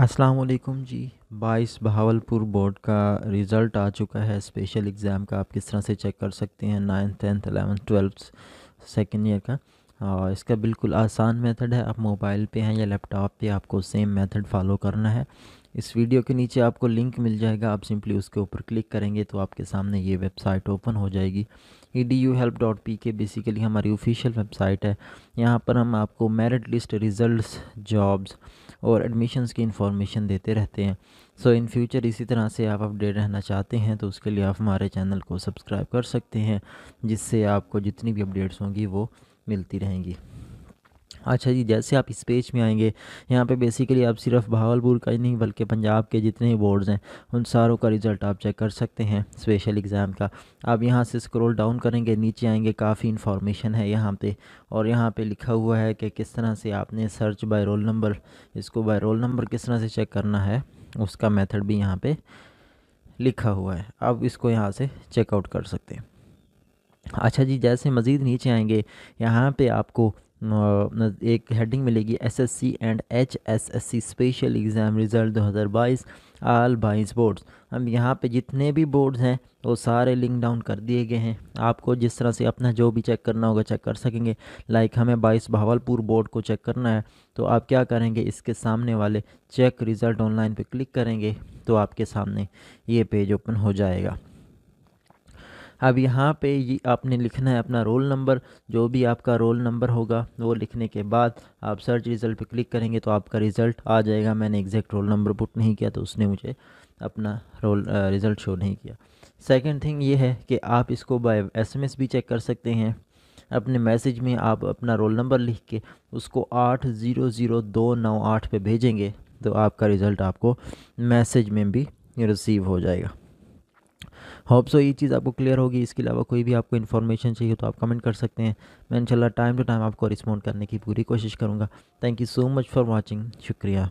अस्सलाम वालेकुम जी बाईस बहावलपुर बोर्ड का रिज़ल्ट आ चुका है स्पेशल एग्ज़ाम का आप किस तरह से चेक कर सकते हैं ninth tenth eleventh twelfth second year का और इसका बिल्कुल आसान मेथड है आप मोबाइल पे हैं या लैपटॉप पे आपको सेम मेथड फॉलो करना है इस वीडियो के नीचे आपको लिंक मिल जाएगा आप सिंपली उसके ऊपर क्लिक करेंगे तो आपके सामने ये वेबसाइट ओपन हो जाएगी E D U help dot P K basically हमारी ऑफिशियल वेबसाइट है यहाँ पर हम आपको मेरिट लिस्ट रिज़ल्ट जॉब्स और एडमिशन्स की इन्फॉर्मेशन देते रहते हैं सो इन फ्यूचर इसी तरह से आप अपडेट रहना चाहते हैं तो उसके लिए आप हमारे चैनल को सब्सक्राइब कर सकते हैं जिससे आपको जितनी भी अपडेट्स होंगी वो मिलती रहेंगी अच्छा जी जैसे आप इस पेज में आएंगे यहाँ पे बेसिकली आप सिर्फ भावलपुर का ही नहीं बल्कि पंजाब के जितने ही बोर्ड्स हैं उन सारों का रिज़ल्ट आप चेक कर सकते हैं स्पेशल एग्ज़ाम का आप यहाँ से स्क्रॉल डाउन करेंगे नीचे आएंगे काफ़ी इन्फॉर्मेशन है यहाँ पे और यहाँ पे लिखा हुआ है कि किस तरह से आपने सर्च बाय रोल नंबर इसको बाय रोल नंबर किस तरह से चेक करना है उसका मैथड भी यहाँ पर लिखा हुआ है आप इसको यहाँ से चेकआउट कर सकते हैं अच्छा जी जैसे मज़ीद नीचे आएंगे यहाँ पे आपको एक हेडिंग मिलेगी SSC and HSSC special exam result 2022 all बाईस बोर्ड्स हम यहाँ पे जितने भी बोर्ड्स हैं वो सारे लिंक डाउन कर दिए गए हैं आपको जिस तरह से अपना जो भी चेक करना होगा चेक कर सकेंगे लाइक हमें बाईस भावलपुर बोर्ड को चेक करना है तो आप क्या करेंगे इसके सामने वाले चेक रिज़ल्ट ऑनलाइन पर क्लिक करेंगे तो आपके सामने ये पेज ओपन हो जाएगा अब यहाँ पे ये आपने लिखना है अपना रोल नंबर जो भी आपका रोल नंबर होगा वो लिखने के बाद आप सर्च रिज़ल्ट पे क्लिक करेंगे तो आपका रिज़ल्ट आ जाएगा मैंने एग्जैक्ट रोल नंबर पुट नहीं किया तो उसने मुझे अपना रोल रिज़ल्ट शो नहीं किया सेकेंड थिंग ये है कि आप इसको बाई एस भी चेक कर सकते हैं अपने मैसेज में आप अपना रोल नंबर लिख के उसको आठ ज़ीरो ज़ीरो दो नौ आठ पर भेजेंगे तो आपका रिज़ल्ट आपको मैसेज में भी रिसीव हो जाएगा होप सो ये चीज़ आपको क्लियर होगी इसके अलावा कोई भी आपको इन्फॉर्मेशन चाहिए तो आप कमेंट कर सकते हैं मैं इंशाल्लाह टाइम टू टाइम आपको रिस्पॉन्ड करने की पूरी कोशिश करूँगा thank you so much for watching शुक्रिया